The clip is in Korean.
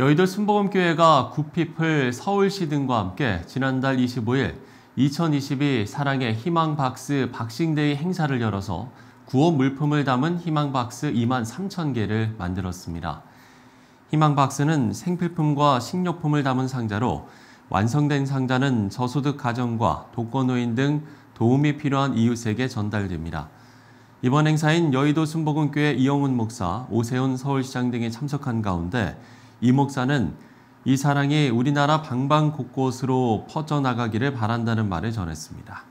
여의도 순복음교회가 구피플 서울시 등과 함께 지난달 25일 2022 사랑의 희망박스 박싱데이 행사를 열어서 구호 물품을 담은 희망박스 2만 3천 개를 만들었습니다. 희망박스는 생필품과 식료품을 담은 상자로 완성된 상자는 저소득 가정과 독거노인 등 도움이 필요한 이웃에게 전달됩니다. 이번 행사인 여의도 순복음교회 이영훈 목사, 오세훈 서울시장 등이 참석한 가운데 이 목사는 이 사랑이 우리나라 방방 곳곳으로 퍼져나가기를 바란다는 말을 전했습니다.